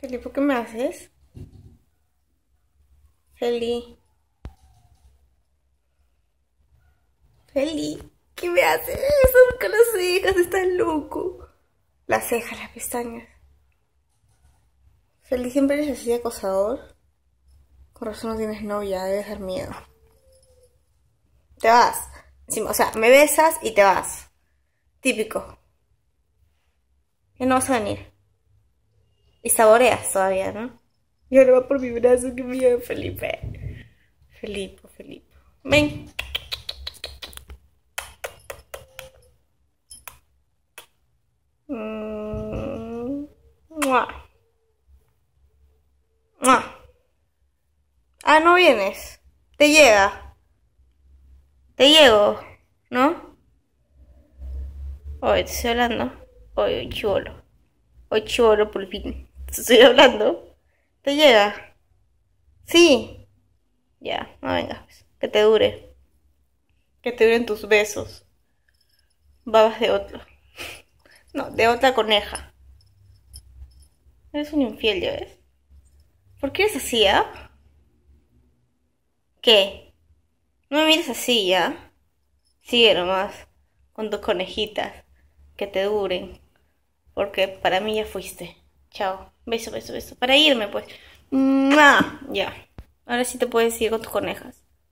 Felipe, ¿qué me haces? Feli. Feli, ¿qué me haces? Con las cejas, estás loco. Las cejas, las pestañas. Feli, siempre eres así acosador. Con razón no tienes novia, debes dar miedo. Te vas. O sea, me besas y te vas. Típico. Que no vas a venir. Y saboreas todavía, ¿no? Y ahora va por mi brazo, que miedo, Felipe. Felipe, Felipe. Ven. Mm, mua. Mua. Ah, no vienes. Te llega. Te llego, ¿no? Hoy te estoy hablando. Hoy, oh, chivolo. Hoy, oh, chivolo, por fin te estoy hablando, te llega. Sí. Ya, no venga pues. Que te dure. Que te duren tus besos. Babas de otro. No, de otra coneja. Eres un infiel, ¿ya ves? ¿Por qué eres así, ah? ¿Qué? No me mires así, ¿ya? Sigue nomás con tus conejitas. Que te duren. Porque para mí ya fuiste. Chao. Beso, beso, beso. Para irme, pues. Ya. Ahora sí te puedes ir con tus conejas.